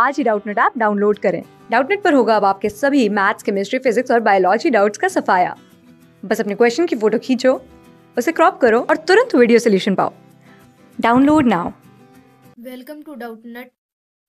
आज ही Doubtnet app download करें डाउटनेट पर होगा अब आपके सभी मैथ्स केमिस्ट्री फिजिक्स और बायोलॉजी डाउट्स का सफाया बस अपने क्वेश्चन की फोटो खींचो उसे क्रॉप करो और तुरंत वीडियो सोल्यूशन पाओ download now welcome to Doubtnet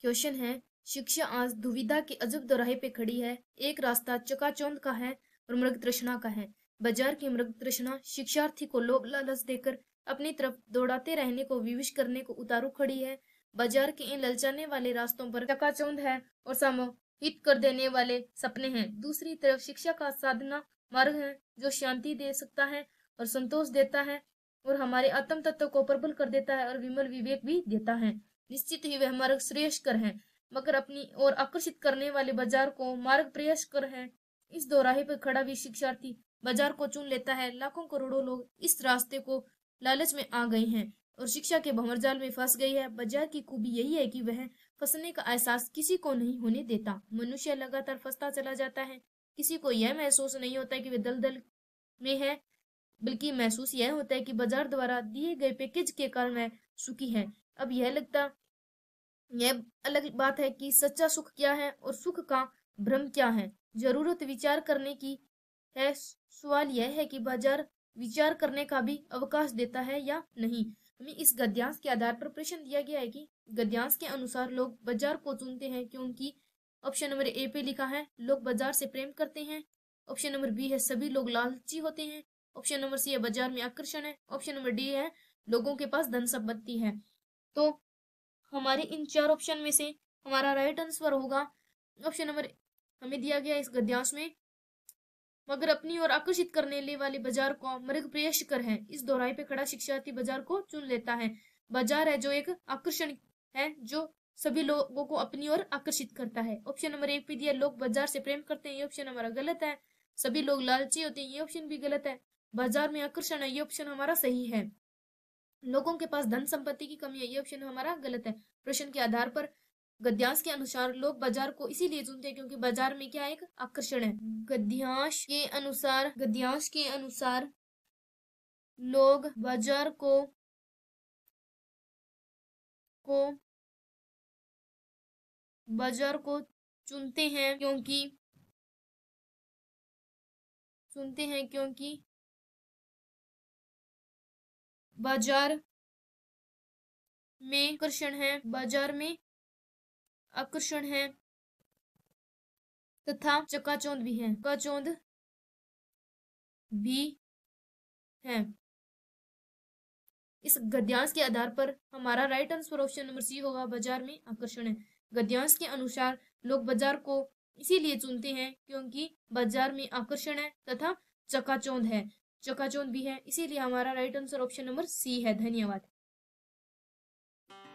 question है शिक्षा आज दुविधा के अजब दोराहे पे खड़ी है एक रास्ता चकाचौंध का है और मृग तृष्णा का है बाजार की मृग तृष्णा शिक्षार्थी को लोभ लालच देकर अपनी तरफ दौड़ाते रहने को विविश करने को उतारू खड़ी है बाजार के इन ललचाने वाले रास्तों पर चकाचौंध है और समोहित कर देने वाले सपने हैं दूसरी तरफ शिक्षा का साधना मार्ग है जो शांति दे सकता है और संतोष देता है और हमारे आत्म तत्व को प्रबल कर देता है और विमल विवेक भी देता है निश्चित ही वह मार्ग श्रेयस्कर है मगर अपनी ओर आकर्षित करने वाले बाजार को मार्ग कर है इस दोराहे पर खड़ा भी शिक्षार्थी बाजार को चुन लेता है लाखों करोड़ों लोग इस रास्ते को लालच में आ गए हैं और शिक्षा के भंवर जाल में फंस गई है बजा की खूबी यही है कि वह फंसने का एहसास किसी को नहीं होने देता मनुष्य लगातार फंसता चला जाता है किसी को यह महसूस नहीं होता कि वे दलदल में है बल्कि महसूस यह होता है कि बाजार द्वारा दिए गए पैकेज के कारण वह सुखी है अब यह लगता यह अलग बात है कि सच्चा सुख क्या है और सुख का भ्रम क्या है जरूरत विचार करने की है सवाल यह है कि बाजार विचार करने का भी अवकाश देता है या नहीं हमें इस गद्यांश के आधार पर प्रश्न दिया गया है कि गद्यांश के अनुसार लोग बाजार को चुनते हैं क्योंकि ऑप्शन नंबर ए पे लिखा है लोग बाजार से प्रेम करते हैं ऑप्शन नंबर बी है सभी लोग लालची होते हैं ऑप्शन नंबर सी है बाजार में आकर्षण है ऑप्शन नंबर डी है लोगों के पास धन संपत्ति है तो हमारे इन चार ऑप्शन में से हमारा राइट आंसर होगा ऑप्शन नंबर हमें दिया गया इस गद्यांश में मगर अपनी ओर आकर्षित करने वाले बाजार को मृग शिखर है इस दोहराई पे खड़ा शिक्षार्थी बाजार को चुन लेता है बाजार है जो एक आकर्षण है जो सभी लोगों को अपनी ओर आकर्षित करता है ऑप्शन नंबर एक पे दिया लोग बाजार से प्रेम करते हैं ये ऑप्शन हमारा गलत है सभी लोग लालची होते हैं ये ऑप्शन भी गलत है बाजार में आकर्षण है ये ऑप्शन हमारा सही है लोगों के पास धन संपत्ति की कमी है ये ऑप्शन हमारा गलत है प्रश्न के आधार पर गद्यांश के अनुसार लोग बाजार को इसीलिए चुनते हैं क्योंकि बाजार में क्या एक आकर्षण है गद्यांश के अनुसार गद्यांश के अनुसार लोग बाजार को को बाजार को चुनते हैं क्योंकि चुनते हैं क्योंकि बाजार में आकर्षण है बाजार में आकर्षण है तथा चकाचौंध भी है चकाचौंध भी है इस गद्यांश के आधार पर हमारा right answer option number C होगा बाजार में आकर्षण है गद्यांश के अनुसार लोग बाजार को इसीलिए चुनते हैं क्योंकि बाजार में आकर्षण है तथा चकाचौंध है चकाचौंध भी है इसीलिए हमारा right answer option number C है धन्यवाद